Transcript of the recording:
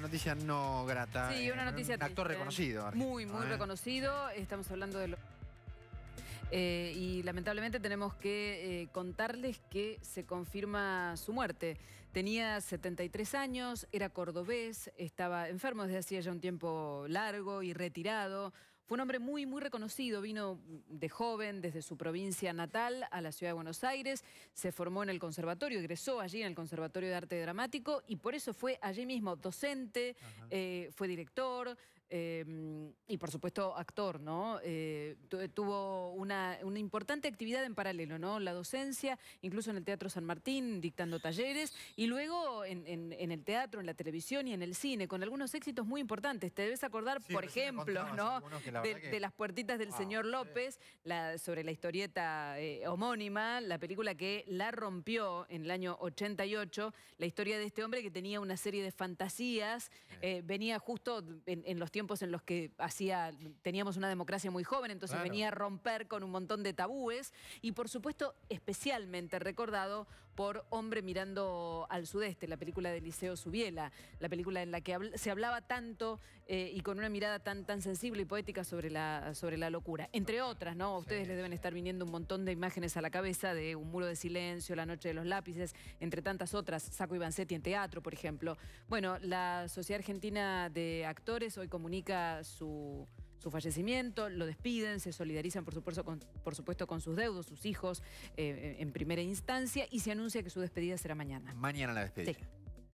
noticia no grata. Sí, una eh, noticia Un actor reconocido. Muy, muy ¿eh? reconocido. Estamos hablando de... Lo... Eh, y lamentablemente tenemos que contarles que se confirma su muerte. Tenía 73 años, era cordobés, estaba enfermo desde hacía ya un tiempo largo y retirado. Fue un hombre muy, muy reconocido, vino de joven desde su provincia natal a la ciudad de Buenos Aires, se formó en el conservatorio, egresó allí en el Conservatorio de Arte Dramático y por eso fue allí mismo docente, eh, fue director eh, y por supuesto actor, ¿no? Eh, tuvo una, importante actividad en paralelo, ¿no? La docencia, incluso en el Teatro San Martín, dictando talleres y luego en, el teatro, en la televisión y en el cine, con algunos éxitos muy importantes. Te debes acordar, por ejemplo, ¿no? de, las puertitas del señor López, sobre la historieta eh, homónima, la película que la rompió en el año 88, la historia de este hombre que tenía una serie de fantasías, eh, venía justo en, los tiempos en los que hacía, teníamos una democracia muy joven, entonces venía a romper con un montón de tabúes y por supuesto especialmente recordado por Hombre mirando al sudeste, la película de Liceo Subiela, la película en la que se hablaba tanto eh, y con una mirada tan, tan sensible y poética sobre la, sobre la locura, entre otras, ¿no? ustedes les deben estar viniendo un montón de imágenes a la cabeza de Un muro de silencio, La noche de los lápices, entre tantas otras, Saco Ivancetti en teatro, por ejemplo. Bueno, la Sociedad Argentina de Actores hoy comunica su su fallecimiento, lo despiden, se solidarizan por supuesto con, por supuesto, con sus deudos, sus hijos, eh, en primera instancia, y se anuncia que su despedida será mañana. Mañana la despedida.